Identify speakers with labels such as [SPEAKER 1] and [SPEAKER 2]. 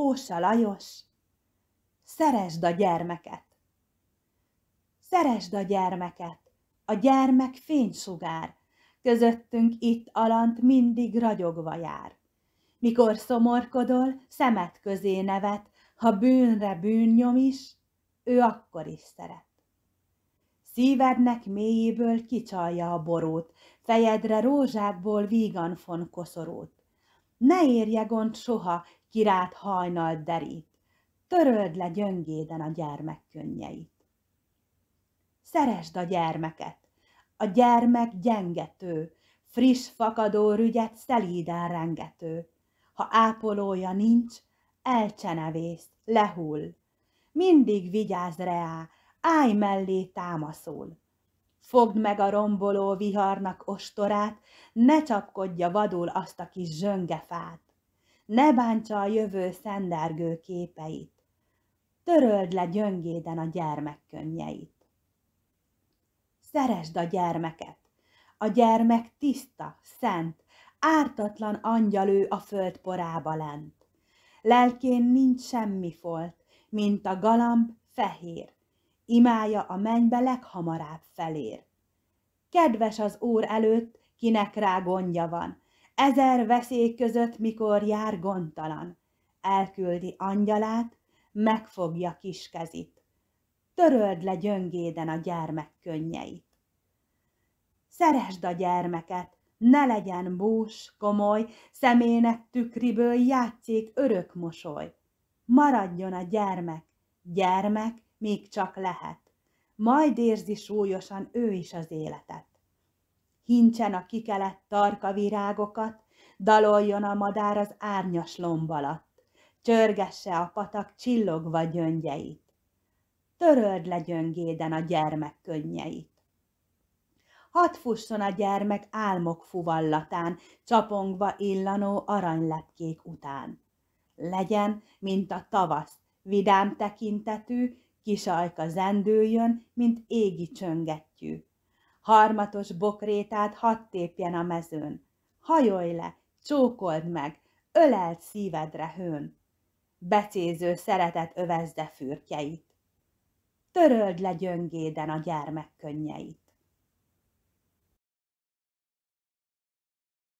[SPEAKER 1] Pósa Lajos, szeresd a gyermeket! Szeresd a gyermeket, a gyermek fénysugár, közöttünk itt alant mindig ragyogva jár. Mikor szomorkodol, szemet közé nevet, ha bűnre bűnnyom is, ő akkor is szeret. Szívednek mélyéből kicsalja a borót, fejedre rózsákból vígan fon koszorót. Ne érje gond soha, kirát hajnal derít, töröld le gyöngéden a gyermek könnyeit. Szeresd a gyermeket, a gyermek gyengető, friss fakadó rügyet szelíden rengető. Ha ápolója nincs, elcsenevész, lehull. Mindig vigyázz reá, állj mellé támaszul. Fogd meg a romboló viharnak ostorát, ne csapkodja vadul azt a kis zsöngefát. Ne bántsa a jövő szendergő képeit. Töröld le gyöngéden a gyermek könnyeit. Szeresd a gyermeket. A gyermek tiszta, szent, ártatlan angyalő a föld porába lent. Lelkén nincs semmi folt, mint a galamb fehér imája a mennybe leghamarabb felér. Kedves az Úr előtt, kinek rá gondja van, ezer veszély között, mikor jár gondtalan. Elküldi angyalát, megfogja kiskezit. Töröld le gyöngéden a gyermek könnyeit. Szeresd a gyermeket, ne legyen bús, komoly, szemének tükriből játszék örök mosoly. Maradjon a gyermek, gyermek, még csak lehet. Majd érzi súlyosan ő is az életet. Hincsen a kikelett tarka virágokat, daloljon a madár az árnyas lomb alatt, csörgesse a patak csillogva gyöngyeit. Töröld le gyöngéden a gyermek könnyeit. Hadd fusson a gyermek álmok fuvallatán, csapongva illanó aranylepkék után. Legyen, mint a tavasz, vidám tekintetű, kis ajka zendőjön, mint égi csöngettyű. Harmatos bokrétát hadd tépjen a mezőn. Hajolj le, csókold meg, ölelt szívedre hőn. Becéző szeretet övezde fürtjeit. Töröld le gyöngéden a gyermek könnyeit.